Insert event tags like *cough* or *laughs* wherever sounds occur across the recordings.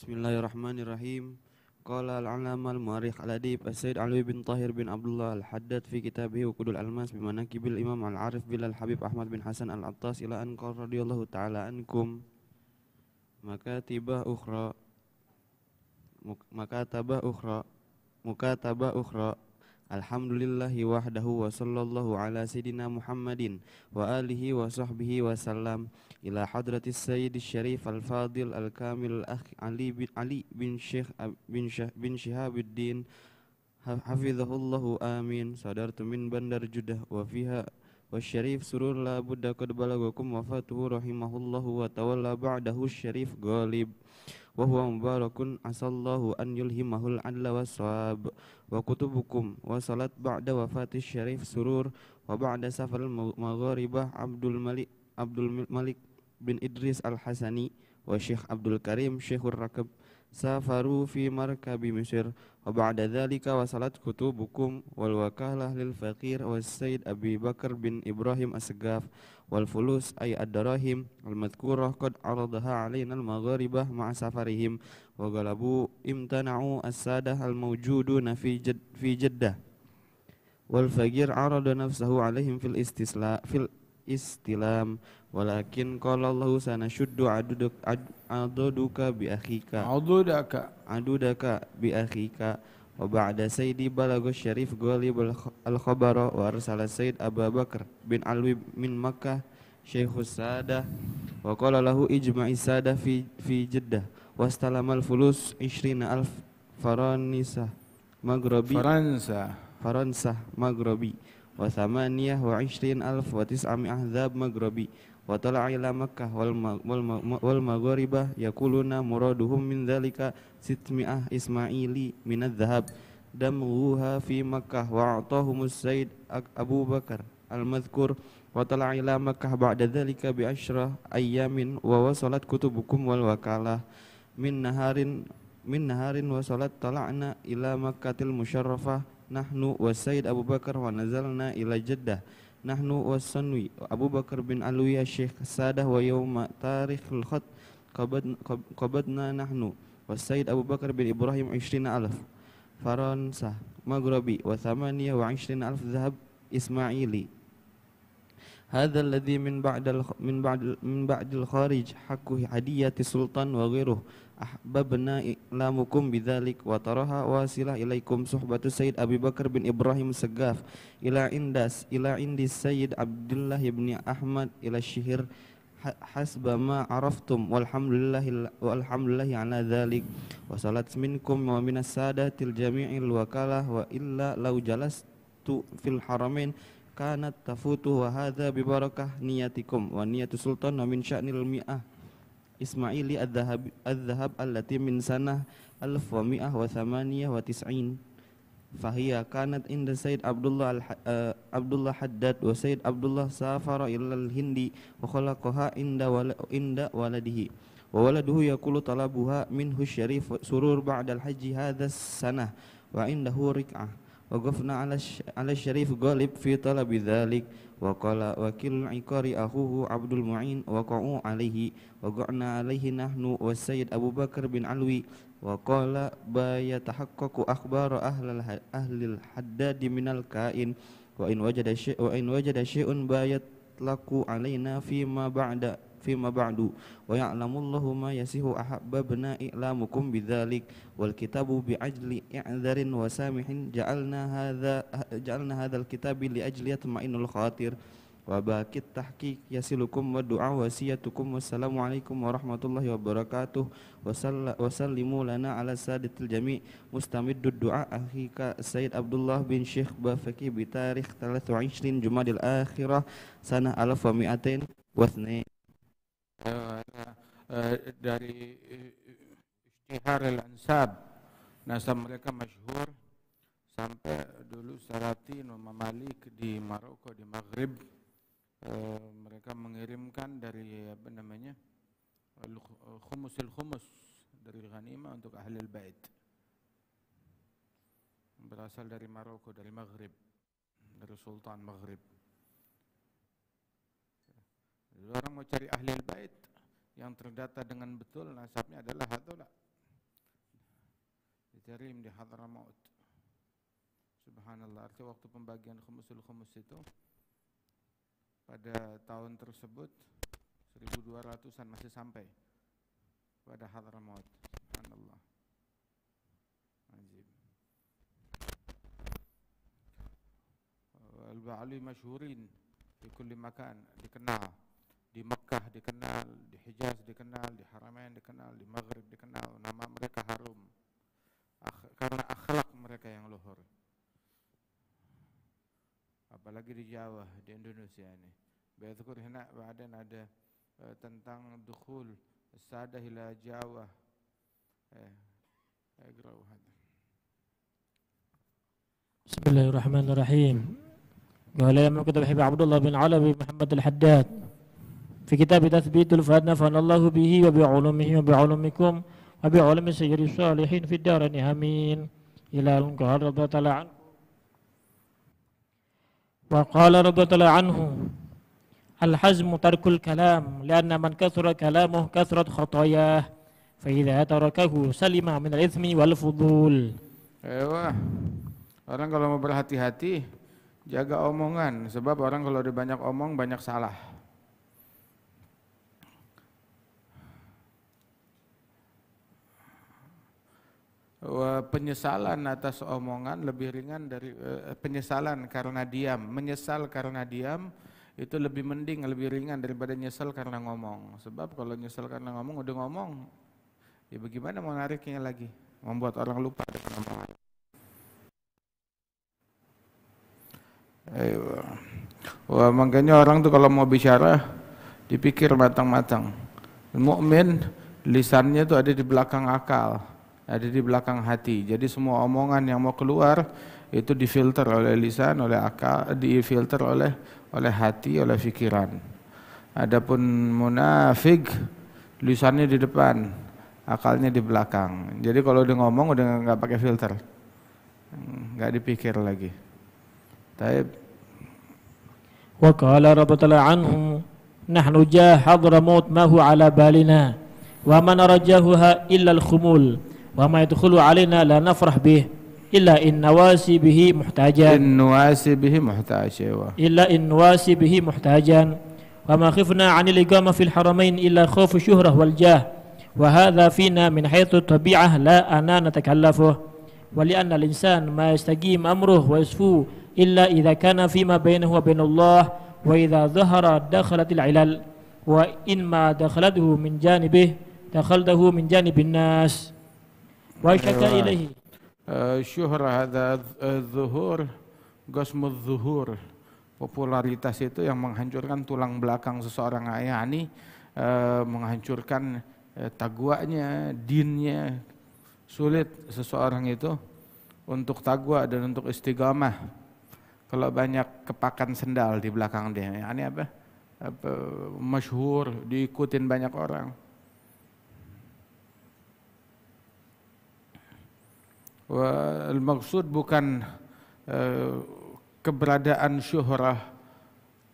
Bismillahirrahmanirrahim. Qala al alam al-mu'arrikh al-adib as Alwi bin Tahir bin Abdullah al-Haddad fi kitabih Uqudul Almas bimanakibil Imam al-Arif bilal habib Ahmad bin Hasan al-Attas ila an qala radhiyallahu ta'ala ankum. Maka tiba ukhra maka tabah ukhra maka tabah ukhra Alhamdulillahi wahdahu wa sallallahu ala sayyidina Muhammadin wa alihi wa sahbihi wa sallam ila hadratis sayyid syarif al-fadil al-kamil al-akh Ali bin Ali bin Syekh bin Syah bin Syihabuddin hafizahullahu amin sadartu min bandar judah wa fiha والشريف سرور لا بد قد بلغكم وفاته رحمه الله وتولى بعده الشريف غالب wa huwa mubarakun asallahu an yulhimahul adla wa sawab wa kutubukum wa salat ba'da wafati syarif surur wa ba'da safar maghribah Abdul Malik Abdul Malik bin Idris Al-Hasani wa Syekh Abdul Karim Syekhur Rakab safaru fi markabi Mesir wa ba'da dhalika wa wasalat kutubukum wal wakalah lil faqir wa Sayyid Abi Bakar bin Ibrahim as wal fulus ay ad-darahim al-madhkurah qad aradaha alaina al-magharibah ma'a safarihim wa galabu imtana'u as-sadah al-mawjuduna fi jad fi Jeddah wal fagir arada nafsahu alaihim fil istisla fil istilam walakin qala Allah sanashuddu aduduk aduduka bi akhika bi akhika wa ba'da sayyidi balagus syarif ghalib al-khabara wa arsala sayyid Abu Bakar bin Alwi min Makkah syekhus sada wa qala lahu ijma'i sada fi fi Jeddah wa al fulus 20000 faranisa magrabi faransa faransa magrobi wa samaniyah wa 20000 wa tis'ami ahzab magrobi wa tala'a Makkah wal wal maghribah yaquluna muraduhum min dhalika ستمائة إسماعيلي من الذهب دمغوها في مكة وأعطاهم السيد أبو بكر المذكور وطلع إلى مكة بعد ذلك بعشرة أيام ووصلت كتبكم والوكالة من نهار من نهار وصلت طلعنا إلى مكة المشرفة نحن والسيد أبو بكر ونزلنا إلى جدة نحن والسنوي أبو بكر بن علوي الشيخ السادة ويوم تاريخ الخط قبضنا نحن والسيد أبو بكر بن إبراهيم عشرين ألف فرنسا مغربي وثمانية وعشرين ألف ذهب إسماعيلي هذا الذي من بعد من بعد من بعد الخارج حقه هدية السلطان وغيره أحببنا إعلامكم بذلك وتراها واصلة إليكم صحبة السيد أبي بكر بن إبراهيم السقاف إلى عند إلى عند السيد عبد الله بن أحمد إلى الشهر Hasbama ma araftum walhamdulillahi walhamdulillahi ala dzalik wa salat minkum wa minas sadatil jami'il wakalah wa illa law jalastu fil haramain kanat tafutu wa hadza bi barakah niyatikum wa niyatu sultan wa min sya'nil mi'ah Ismaili ad-dhahab ad-dhahab allati min sanah alf wa mi'ah wa wa فهي كانت عند سيد عبد الله آه، عبد الله حداد وسيد عبد الله سافر إلى الهند وخلقها عند عند ولده وولده يقول طلبها منه الشريف سرور بعد الحج هذا السنة وعنده ركعة وقفنا على على الشريف غالب في طلب ذلك وقال وكل عقار أخوه عبد المعين وقعوا عليه وقعنا عليه نحن والسيد أبو بكر بن علوي wa qala ba yatahaqqaqu akhbaru ahlil haddadi minal kain wa in wajada syai wa in wajada syai'un ba yatlaku alaina fi ma ba'da fi ma ba'du wa ya'lamullahu ma yasihu ahabbabna i'lamukum bidzalik wal kitabu bi ajli i'dharin wa samihin ja'alna hadza ja'alna hadzal kitabi li ajli yatma'inul khatir wa baqit tahqiq yasilukum wa du'a wasiyatukum wassalamu alaikum warahmatullahi wabarakatuh wa sallimu lana ala saditil jami mustamiddu du'a akhika Sayyid Abdullah bin Syekh Bafaki bitarikh tarikh 23 Jumadil Akhirah sana alaf wa mi'atin wa thni eh, eh, dari eh, istihar al-ansab nasab mereka masyhur sampai dulu Sarati Nama Malik di Maroko di Maghrib e, mereka mengirimkan dari apa namanya khumusil khumus dari Ghanima untuk ahli bait berasal dari Maroko dari Maghrib dari Sultan Maghrib Jadi orang mau cari ahli bait yang terdata dengan betul nasabnya adalah hadola dicari di Hadramaut subhanallah arti waktu pembagian khumusul khumus itu pada tahun tersebut 1200-an masih sampai pada Hadramaut. Subhanallah. Ajib. Al-Ba'ali masyhurin di kulli makan dikenal di Mekah dikenal, di Hijaz dikenal, di Haramain dikenal, di Maghrib dikenal, nama mereka harum. Akh karena akhlak mereka yang luhur apalagi di Jawa, di Indonesia ini. Bayatukur hina badan ada uh, tentang dukhul sadah Jawa. Eh, eh, Bismillahirrahmanirrahim. Wala yamu kitab Habib Abdullah bin Ala Muhammad al-Haddad. Fi kitab tathbitul fadna fa Allahu bihi wa bi ulumihi wa bi ulumikum wa bi ulumi sayyidi salihin fid darani amin. Ila al-qadra ta'ala. وقال رضي الله عنه الحزم ترك الكلام لأن من كثر كلامه كثرت خطاياه فإذا تركه سلم من الإثم والفضول Ewah, orang kalau mau berhati-hati, jaga omongan. Sebab orang kalau dibanyak omong, banyak salah. Eh, penyesalan atas omongan lebih ringan dari eh, penyesalan karena diam, menyesal karena diam itu lebih mending, lebih ringan daripada nyesal karena ngomong. Sebab kalau nyesal karena ngomong udah ngomong, ya bagaimana mau nariknya lagi? Membuat orang lupa dengan omongan. Ayo. Wah, makanya orang tuh kalau mau bicara dipikir matang-matang. Mukmin lisannya tuh ada di belakang akal ada di belakang hati. Jadi semua omongan yang mau keluar itu difilter oleh lisan, oleh akal, difilter oleh oleh hati, oleh pikiran. Adapun munafik lisannya di depan, akalnya di belakang. Jadi kalau dia ngomong udah nggak pakai filter, nggak dipikir lagi. Taib. وقال رضي الله عنه نحن جاء حضرموت ما هو على بالنا وما نرجاهها إلا الخمول wa ma yadkhulu alaina la nafrah bih illa in nawasi bihi muhtajan in nawasi bihi muhtaj illa in nawasi bihi muhtajan wa ma khifna 'anil iqama fil haramain illa khawfu syuhrah wal jah wa hadha fina min haythu tabi'ah la ana natakallafu wa li anna al insan ma yastaqim amruhu wa yasfu illa idza kana fima bainahu wa bainallah wa idza dhahara dakhalatil ilal wa in ma dakhalathu min janibihi dakhaltahu min janibin nas واشتد إليه syuhur ada zuhur قسم الظهور popularitas itu yang menghancurkan tulang belakang seseorang ayah ini, menghancurkan taguanya dinnya sulit seseorang itu untuk tagwa dan untuk istiqamah kalau banyak kepakan sendal di belakang dia ini apa, apa masyhur diikutin banyak orang Maksud bukan eh, keberadaan syuhrah,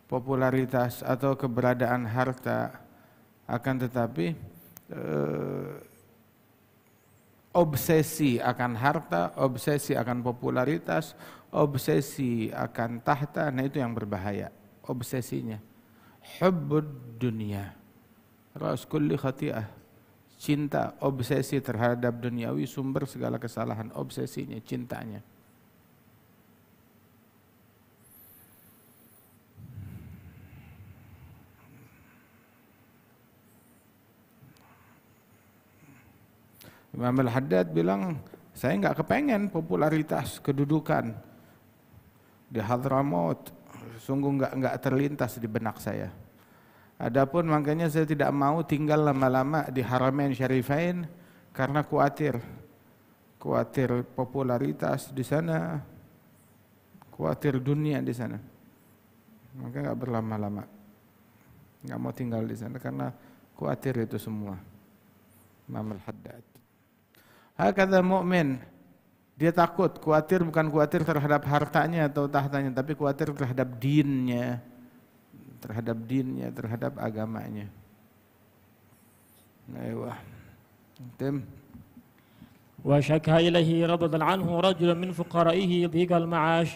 popularitas atau keberadaan harta akan tetapi eh, obsesi akan harta, obsesi akan popularitas, obsesi akan tahta, nah itu yang berbahaya. Obsesinya. Hubbud dunia. Ras kulli khati'ah cinta obsesi terhadap duniawi sumber segala kesalahan obsesinya cintanya Imam Al-Haddad bilang, saya nggak kepengen popularitas, kedudukan di Hadramaut. Sungguh nggak nggak terlintas di benak saya. Adapun makanya saya tidak mau tinggal lama-lama di Haramain Syarifain karena khawatir. Khawatir popularitas di sana, khawatir dunia di sana. Maka nggak berlama-lama. Nggak mau tinggal di sana karena khawatir itu semua. Imam Al-Haddad. Hakadha mu'min. Dia takut, khawatir bukan khawatir terhadap hartanya atau tahtanya, tapi khawatir terhadap dinnya terhadap dinnya, terhadap agamanya. أيوة تم وشكا إليه رضي عنه رجلا من فقرائه ضيق المعاش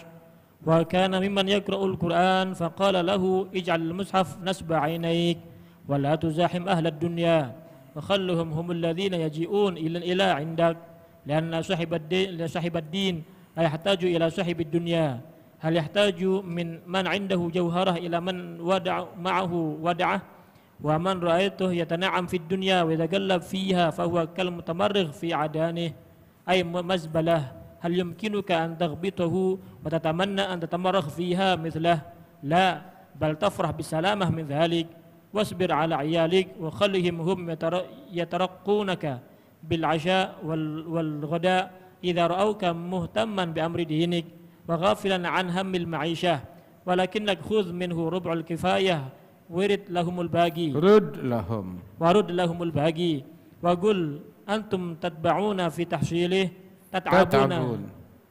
وكان ممن يقرأ القرآن فقال له اجعل المصحف نسب عينيك ولا تزاحم أهل الدنيا وخلهم هم الذين يجيئون إلى إلى عندك لأن صاحب الدين, صاحب الدين لا يحتاج إلى صاحب الدنيا هل يحتاج من من عنده جوهرة إلى من ودع معه ودعه ومن رأيته يتنعم في الدنيا ويتقلب فيها فهو كالمتمرغ في عدانه أي مزبلة هل يمكنك أن تغبطه وتتمنى أن تتمرغ فيها مثله لا بل تفرح بسلامه من ذلك واصبر على عيالك وخلهم هم يترقونك بالعشاء والغداء إذا رأوك مهتما بأمر دينك وغافلا عن هم المعيشة ولكنك خذ منه ربع الكفاية ورد لهم الباقي رد لهم ورد لهم الباقي وقل أنتم تتبعون في تحصيله تتعبون, تتعبون.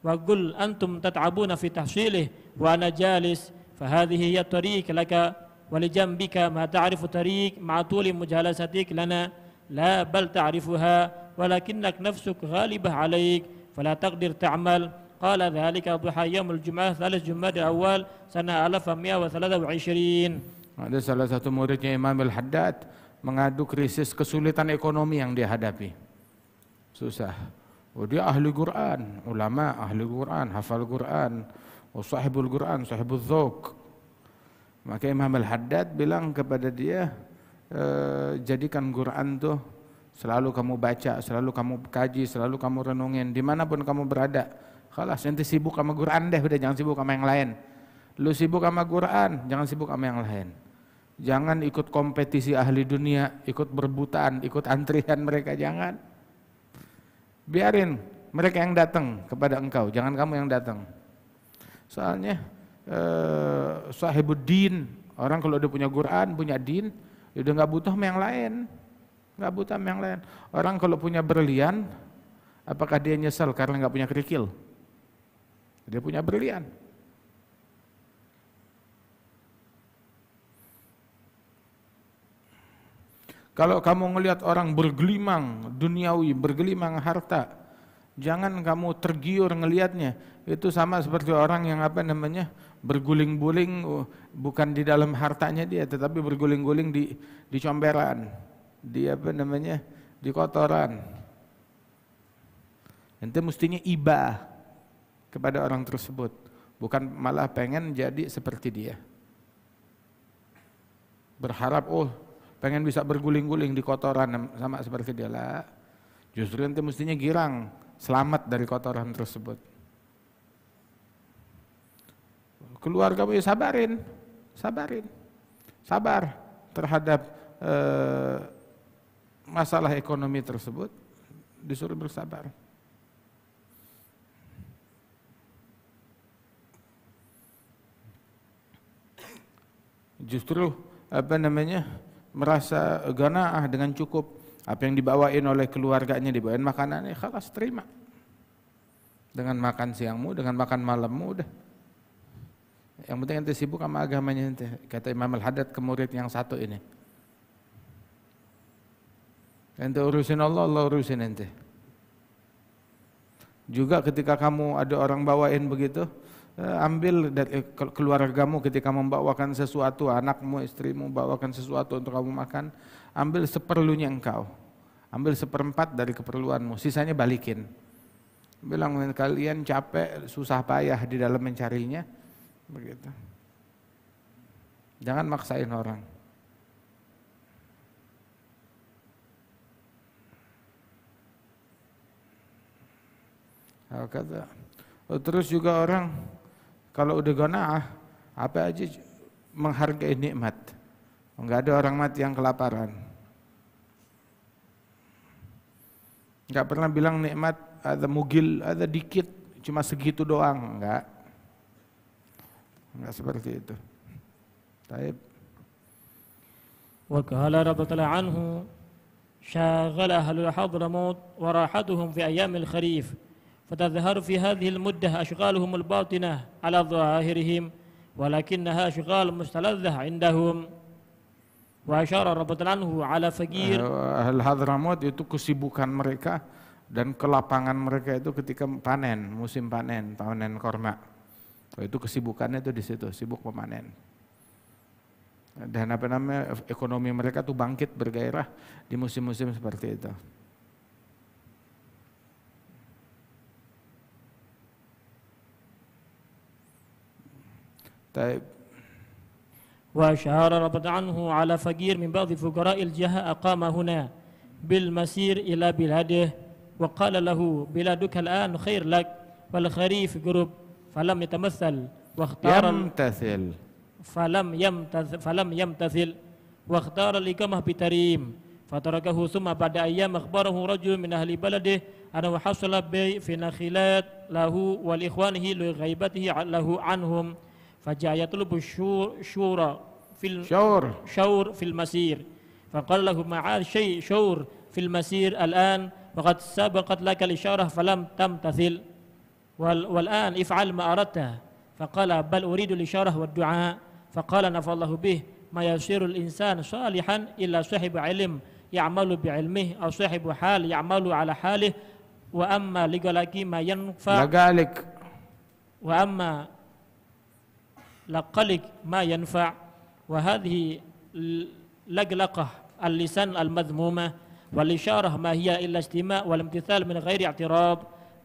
وقل أنتم تتعبون في تحصيله وأنا جالس فهذه هي الطريق لك ولجنبك ما تعرف طريق مع طول مجالستك لنا لا بل تعرفها ولكنك نفسك غالبة عليك فلا تقدر تعمل jum'ah di awal sana alaf amia wa الأول wa ishirin Ada salah satu muridnya Imam Al-Haddad mengadu krisis kesulitan ekonomi yang dihadapi Susah. Oh dia ahli Quran, ulama ahli Quran, hafal Quran, oh sahibul Quran, sahibul dzauq. Maka Imam Al-Haddad bilang kepada dia, e, jadikan Quran tuh selalu kamu baca, selalu kamu kaji, selalu kamu renungin dimanapun kamu berada kalau nanti sibuk sama Quran deh, udah jangan sibuk sama yang lain. Lu sibuk sama Quran, jangan sibuk sama yang lain. Jangan ikut kompetisi ahli dunia, ikut berbutan, ikut antrian *laughs* mereka, jangan. Biarin mereka yang datang kepada engkau, jangan kamu yang datang. Soalnya eh, sahibuddin, orang kalau udah punya Quran, punya din, ya udah nggak butuh sama yang lain. Nggak butuh sama yang lain. Orang kalau punya berlian, apakah dia nyesel karena nggak punya kerikil? Dia punya berlian. Kalau kamu melihat orang bergelimang duniawi, bergelimang harta, jangan kamu tergiur ngelihatnya. Itu sama seperti orang yang apa namanya berguling-guling oh, bukan di dalam hartanya dia, tetapi berguling-guling di di comberan, di apa namanya di kotoran. Nanti mestinya ibah kepada orang tersebut, bukan malah pengen jadi seperti dia. Berharap, oh pengen bisa berguling-guling di kotoran sama seperti dia lah. Justru nanti mestinya girang, selamat dari kotoran tersebut. keluarga punya sabarin, sabarin, sabar terhadap eh, masalah ekonomi tersebut, disuruh bersabar. justru apa namanya merasa ganaah dengan cukup apa yang dibawain oleh keluarganya dibawain makanannya kalah terima dengan makan siangmu dengan makan malammu udah yang penting ente sibuk sama agamanya ente kata Imam Al Hadad ke murid yang satu ini ente urusin Allah Allah urusin ente juga ketika kamu ada orang bawain begitu Eh, ambil dari eh, keluargamu ketika membawakan sesuatu, anakmu, istrimu bawakan sesuatu untuk kamu makan, ambil seperlunya engkau. Ambil seperempat dari keperluanmu, sisanya balikin. Bilang kalian capek, susah payah di dalam mencarinya. Begitu. Jangan maksain orang. Kata, oh, terus juga orang kalau udah gonaah, apa aja menghargai nikmat. Enggak ada orang mati yang kelaparan. Enggak pernah bilang nikmat ada mugil, ada dikit, cuma segitu doang, enggak. Enggak seperti itu. Taib. وقال رضي الله عنه شاغل أهل الحضرموت وراحتهم في أيام الخريف فتظهر في هذه المدة أشغالهم الباطنة على ظواهرهم ولكنها أشغال مستلذة عندهم وأشار ربط عنه على فقير أهل eh, حضرموت itu kesibukan mereka dan kelapangan mereka itu ketika panen, musim panen, panen korma. Oh, itu kesibukannya itu di situ, sibuk memanen. Dan apa namanya ekonomi mereka tuh bangkit bergairah di musim-musim seperti itu. طيب وشهر ربط عنه على فقير من بعض فقراء الجهة أقام هنا بالمسير إلى بلاده وقال له بلادك الآن خير لك والخريف قرب فلم يتمثل واختار يمتثل فلم يمتثل فلم يمتثل واختار الإقامة بتريم فتركه ثم بعد أيام أخبره رجل من أهل بلده أنه حصل في نخلات له ولإخوانه لغيبته له عنهم فجاء يطلب الشور في شور شور في المسير فقال له معاذ شيء شور في المسير الآن وقد سبقت لك الإشارة فلم تمتثل والآن افعل ما اردت فقال بل أريد الإشارة والدعاء فقال نفى الله به ما يصير الإنسان صالحا إلا صاحب علم يعمل بعلمه أو صاحب حال يعمل على حاله وأما لقلك ما ينفع لقالك وأما لقلق ما ينفع وهذه لقلقة اللسان المذمومة والإشارة ما هي إلا اجتماع والامتثال من غير اعتراض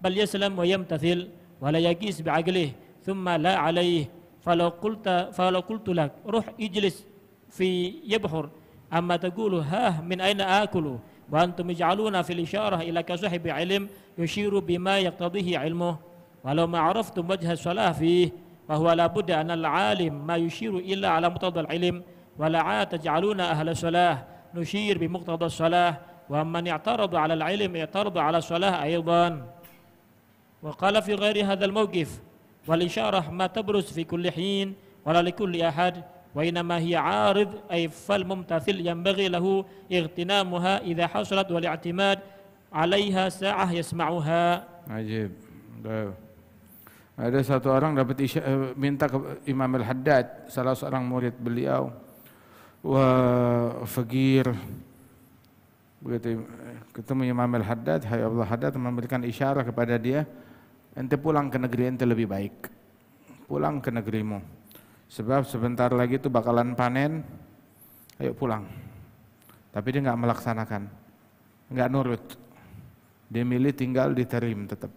بل يسلم ويمتثل ولا يقيس بعقله ثم لا عليه فلو قلت فلو قلت لك روح اجلس في يبحر أما تقول ها من أين آكل وأنتم يجعلون في الإشارة إلى كصاحب علم يشير بما يقتضيه علمه ولو ما عرفتم وجه الصلاة فيه فهو لا بد أن العالم ما يشير إلا على مقتضى العلم ولا عاد تجعلون أهل الصلاة نشير بمقتضى الصلاة ومن اعترض على العلم اعترض على الصلاة أيضا وقال في غير هذا الموقف والإشارة ما تبرز في كل حين ولا لكل أحد وإنما هي عارض أي فالممتثل ينبغي له اغتنامها إذا حصلت والاعتماد عليها ساعة يسمعها عجيب ده. Ada satu orang dapat isya, eh, minta ke Imam Al-Haddad, salah seorang murid beliau. Wah, fakir. Begitu ketemu Imam Al-Haddad, Hai Allah Haddad memberikan isyarat kepada dia, ente pulang ke negeri ente lebih baik. Pulang ke negerimu. Sebab sebentar lagi itu bakalan panen, ayo pulang. Tapi dia nggak melaksanakan, nggak nurut. Dia milih tinggal di Tarim tetap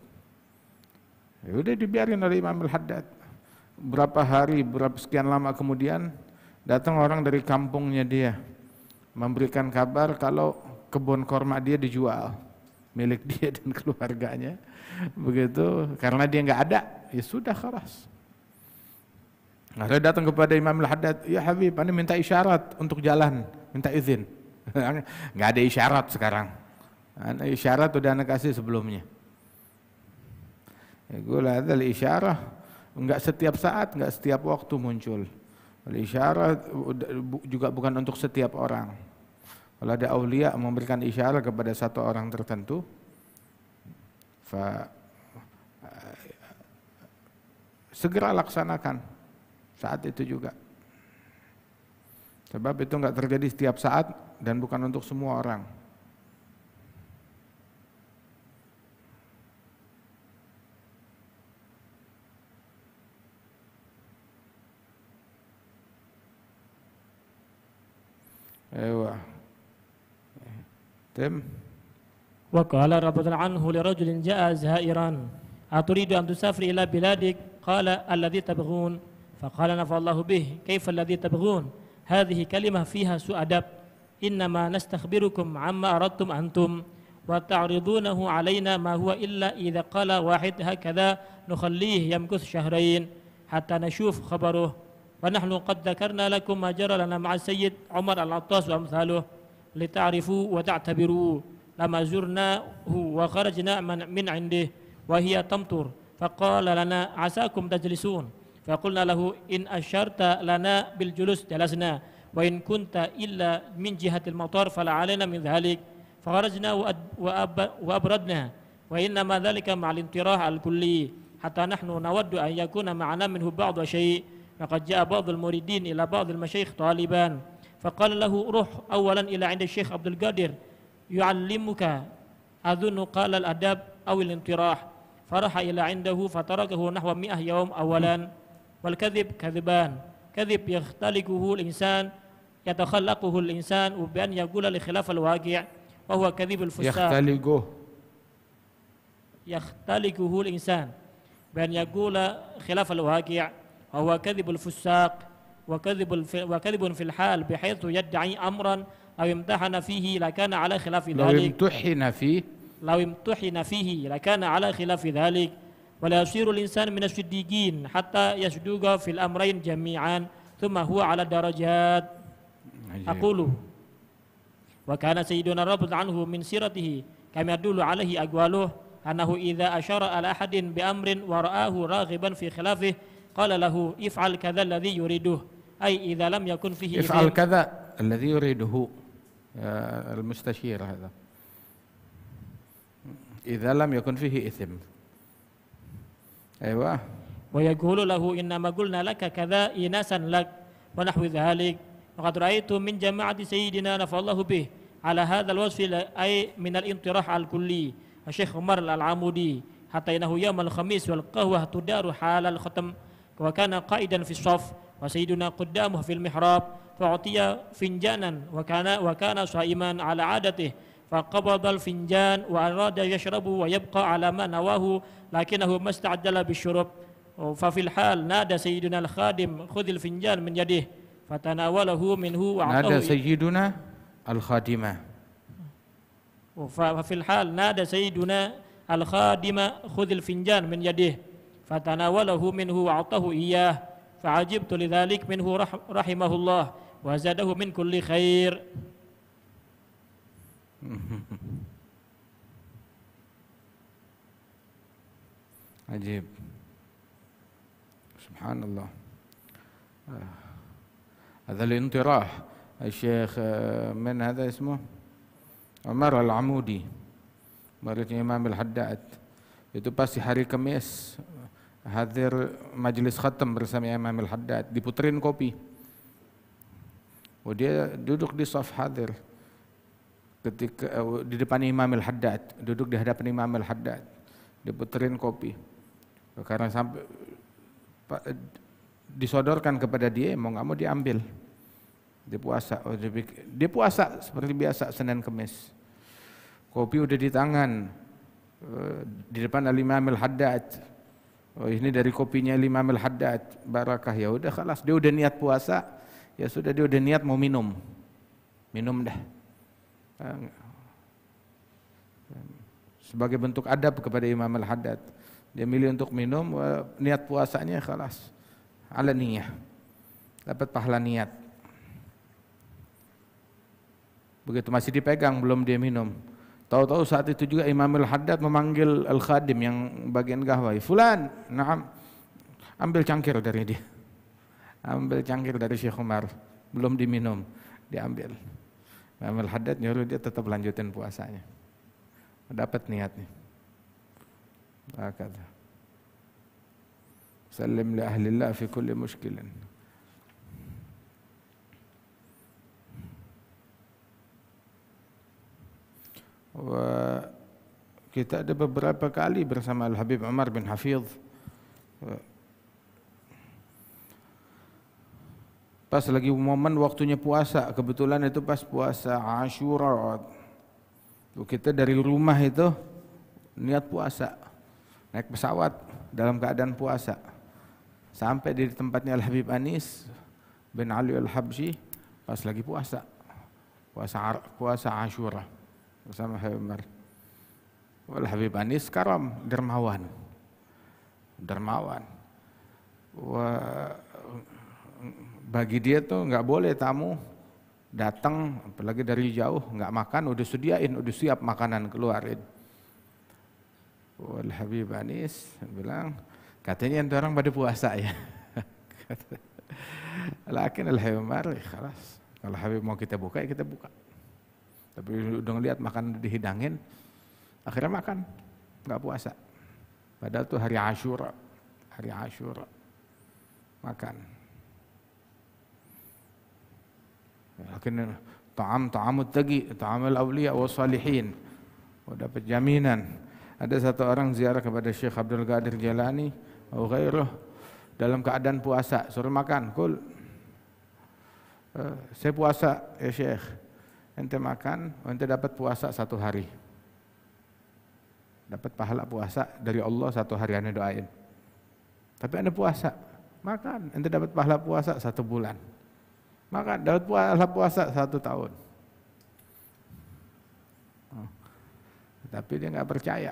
Ya udah dibiarin oleh Imam Al-Haddad. Berapa hari, berapa sekian lama kemudian datang orang dari kampungnya dia memberikan kabar kalau kebun korma dia dijual milik dia *laughs* dan keluarganya begitu karena dia nggak ada ya sudah keras ada datang kepada Imam Al-Haddad, ya Habib, Anda minta isyarat untuk jalan, minta izin. *laughs* nggak ada isyarat sekarang. Nah, isyarat sudah Anda kasih sebelumnya. Yaqul hadzal isyarah enggak setiap saat, enggak setiap waktu muncul. Isyarah juga bukan untuk setiap orang. Kalau ada aulia memberikan isyarah kepada satu orang tertentu, fa, segera laksanakan saat itu juga. Sebab itu enggak terjadi setiap saat dan bukan untuk semua orang. ايوه تم وقال رضي عنه لرجل جاء زائرا أتريد أن تسافر إلى بلادك قال الذي تبغون فقال نفع الله به كيف الذي تبغون هذه كلمة فيها سوء أدب إنما نستخبركم عما أردتم أنتم وتعرضونه علينا ما هو إلا إذا قال واحد هكذا نخليه يمكث شهرين حتى نشوف خبره فنحن قد ذكرنا لكم ما جرى لنا مع السيد عمر العطاس وأمثاله لتعرفوا وتعتبروا لما زرناه وخرجنا من, من عنده وهي تمطر فقال لنا عساكم تجلسون فقلنا له إن أشرت لنا بالجلوس جلسنا وإن كنت إلا من جهة المطر فلا علينا من ذلك فخرجنا وأبردنا وإنما ذلك مع الانتراح الكلي حتى نحن نود أن يكون معنا منه بعض شيء فقد جاء بعض المريدين إلى بعض المشايخ طالبان فقال له روح أولا إلى عند الشيخ عبد القادر يعلمك أظن قال الأدب أو الانطراح فرح إلى عنده فتركه نحو مئة يوم أولا والكذب كذبان كذب يختلقه الإنسان يتخلقه الإنسان وبأن يقول لخلاف الواقع وهو كذب الفساد يختلقه يختلقه الإنسان بأن يقول خلاف الواقع وهو كذب الفساق وكذب وكذب في الحال بحيث يدعي امرا او امتحن فيه لكان على خلاف ذلك لو امتحن فيه لو امتحن فيه لكان على خلاف ذلك ولا يصير الانسان من الصديقين حتى يصدق في الامرين جميعا ثم هو على درجات اقول وكان سيدنا رب عنه من سيرته كما يدل عليه اقواله انه اذا اشار على احد بامر وراه راغبا في خلافه قال له افعل كذا الذي يريده أي إذا لم يكن فيه افعل كذا الذي يريده آه، المستشير هذا إذا لم يكن فيه إثم أيوة ويقول له إنما قلنا لك كذا إناسا لك ونحو ذلك وقد رأيت من جماعة سيدنا نفع الله به على هذا الوصف أي من الانطراح الكلي الشيخ عمر العمودي حتى إنه يوم الخميس والقهوة تدار حال الختم وكان قائدا في الصف وسيدنا قدامه في المحراب فأعطي فنجانا وكان وكان صائما على عادته فقبض الفنجان وأراد يشرب ويبقى على ما نواه لكنه ما استعجل بالشرب ففي الحال نادى سيدنا الخادم خذ الفنجان من يده فتناوله منه وأعطاه نادى سيدنا الخادمة ففي الحال نادى سيدنا الخادمة خذ الفنجان من يده فتناوله منه وأعطاه إياه فعجبت لذلك منه رحمه الله وزاده من كل خير *laughs* عجيب سبحان الله آه. هذا الانطراح الشيخ آه، من هذا اسمه عمر العمودي مرة امام الحداد haddad itu pasti hari Kamis hadir majelis khatam bersama Imam Al-Haddad, diputerin kopi. Oh, dia duduk di saf hadir ketika uh, di depan Imam Al-Haddad, duduk di hadapan Imam Al-Haddad, diputerin kopi. Karena sampai disodorkan kepada dia, mau nggak mau diambil. Dia puasa, oh, dia, dia puasa seperti biasa Senin Kemis. Kopi udah di tangan, eh, di depan Al-Imam Al-Haddad, oh ini dari kopinya lima mil haddad barakah ya udah kelas dia udah niat puasa ya sudah dia udah niat mau minum minum dah sebagai bentuk adab kepada Imam Al-Haddad dia milih untuk minum niat puasanya kelas ala niat dapat pahala niat begitu masih dipegang belum dia minum Tahu-tahu saat itu juga Imam Al-Haddad memanggil Al-Khadim yang bagian gawai. Fulan, naam. Ambil cangkir dari dia. Ambil cangkir dari Syekh Umar. Belum diminum. Diambil. Imam Al-Haddad nyuruh dia tetap lanjutin puasanya. Dapat niatnya. Hakata. Salim li ahlillah fi kulli muskilin. kita ada beberapa kali bersama Al Habib Umar bin Hafiz. Pas lagi momen waktunya puasa, kebetulan itu pas puasa Ashura. Kita dari rumah itu niat puasa, naik pesawat dalam keadaan puasa. Sampai di tempatnya Al Habib Anis bin Ali Al Habsyi pas lagi puasa. Puasa puasa Ashura bersama Habib Umar. Wal Habib Anis karam, dermawan. Dermawan. Wah, bagi dia tuh nggak boleh tamu datang apalagi dari jauh nggak makan udah sediain udah siap makanan keluarin Wal Habib Anis bilang katanya yang orang pada puasa ya *laughs* Lakin Al Habib Umar, ya, kalau Habib mau kita buka ya kita buka. Tapi udah ngeliat makan dihidangin, akhirnya makan, nggak puasa. Padahal tuh hari Ashura, hari Ashura, makan. Lakin ta'am ta'amut tagi, ta'amul awliya wa salihin. Oh, dapat jaminan. Ada satu orang ziarah kepada Syekh Abdul Qadir Jalani, oh ghairuh, dalam keadaan puasa, suruh makan, kul. Uh, saya puasa, ya Syekh ente makan, ente dapat puasa satu hari. Dapat pahala puasa dari Allah satu hari anda doain. Tapi anda puasa, makan, ente dapat pahala puasa satu bulan. Makan, dapat pahala puasa satu tahun. Oh. Tapi dia nggak percaya.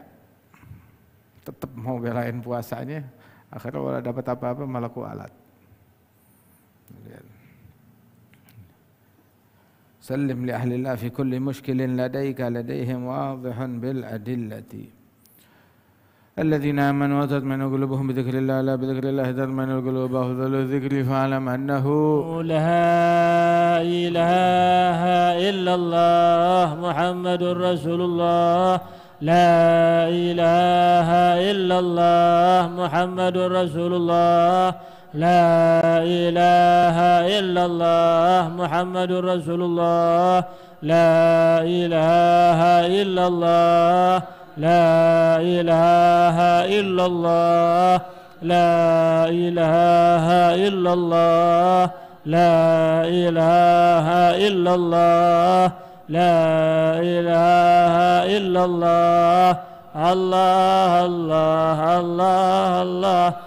Tetap mau belain puasanya, akhirnya kalau dapat apa-apa malah kualat. Lihat. سلم لأهل الله في كل مشكل لديك لديهم واضح بالأدلة الذين آمنوا وتطمئن قلوبهم بذكر الله لا بذكر الله تطمئن القلوب أفضل الذكر فاعلم أنه لا إله إلا الله محمد رسول الله لا إله إلا الله محمد رسول الله لا إله إلا الله محمد رسول الله لا إله إلا الله لا إله إلا الله لا إله إلا الله لا إله إلا الله لا إله إلا الله الله الله الله الله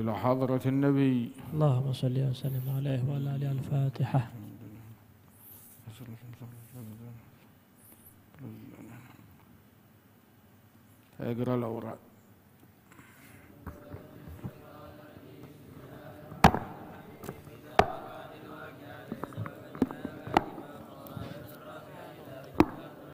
إلى حضرة النبي اللهم صل وسلم عليه وعلى آله الفاتحة اقرأ الأوراق